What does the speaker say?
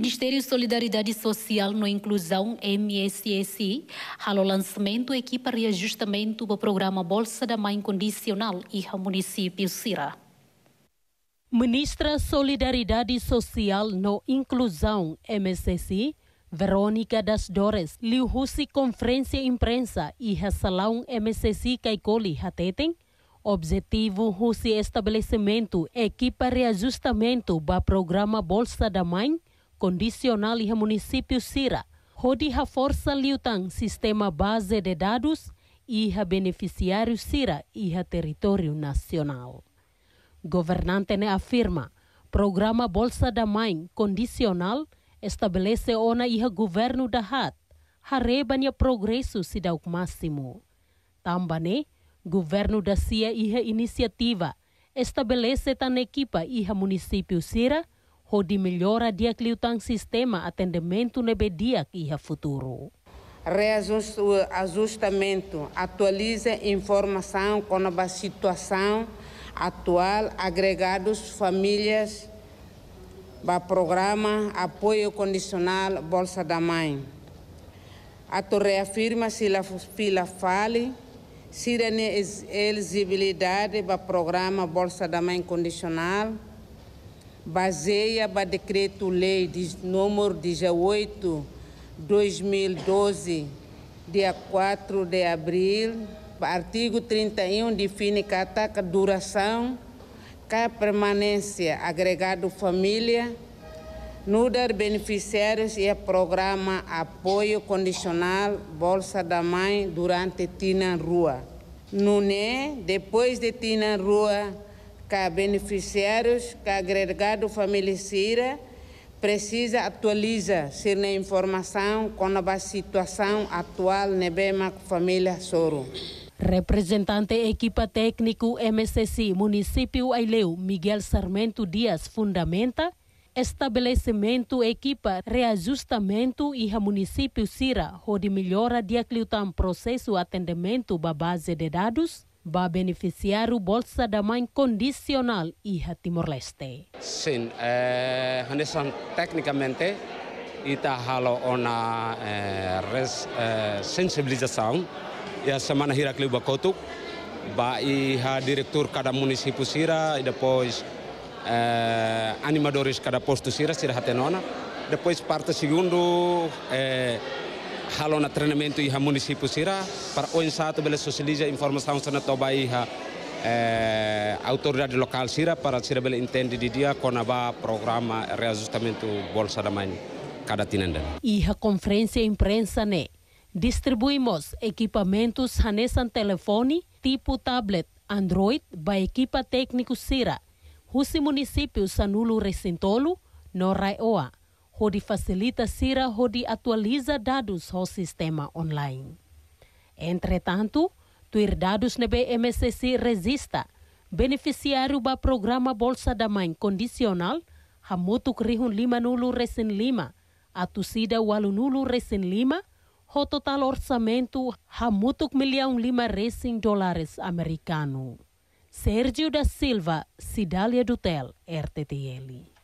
Ministério de Solidariedade Social no Inclusão, MSSI, ao lançamento equipa reajustamento do programa Bolsa da Mãe Condicional e ao município Sira. Ministra Solidariedade Social no Inclusão, MSSI, Verônica das Dores, Liuhusi Conferência Imprensa e Rassalão MSSI Caicoli Hateten, objetivo Rusi estabelecimento equipa reajustamento do programa Bolsa da Mãe, condicional e município Sira, onde reforça liutan sistema base de dados e beneficiário Sira e território nacional. Governante ne afirma, programa Bolsa da Mãe condicional estabelece ona e governo da HAT, harebanya progresso o máximo. Tambane, governo da CIA e iniciativa estabelece tan equipa e município Sira, onde melhora dia que o sistema atendimento nebedia que é futuro. Reajustamento, ajustamento atualiza informação com a situação atual, agregados, famílias, ba programa apoio condicional Bolsa da Mãe. Ato reafirma se a fila fale, se a elegibilidade para programa Bolsa da Mãe condicional, baseia no decreto-lei de número 18 2012 dia 4 de abril, artigo 31 define que ataca duração, que permanência agregado família, Nudar beneficiários e programa apoio condicional Bolsa da Mãe durante Tina Rua. né, depois de Tina Rua, que beneficiários, que agregado familiar precisa atualizar se na informação com a situação atual na bema família Soro. Representante equipa técnico MCC Município Aileu Miguel Sarmento Dias fundamenta estabelecimento equipa reajustamento e a município Cira, onde melhora de acliutar processo atendimento da base de dados va a beneficiar o bolsa da mãe condicional Timor-Leste. Sim, eh, tecnicamente ita halo ona eh, res, eh, sensibilização ya semana hirak liba kotuk ba iha direktur kada município sira e depois eh, animadores cada posto sira sira hatenona depois parte segundo eh, halo na treinamento iha município sira para o insato bela socializa informação sana toba iha eh, autoridade local sira para sira bela entende de dia conava programa reajustamento bolsa da mãe cada tinanda iha conferência imprensa né distribuímos equipamentos hanesan telefone tipo tablet android ba equipa técnico sira Husi município Sanulo Recintolo, no Rodi facilita-sira hodi atualiza dados ao sistema online. Entretanto, tuir dados nebe MSC resista, beneficiário ba programa Bolsa da Mãe condicional, hamutuk rihun lima nulo recém lima, atusida walu nulo recém lima, o total orçamento hamutuk milhão lima recém dólares americano. Sérgio da Silva, Cidália Dutel, RTTL.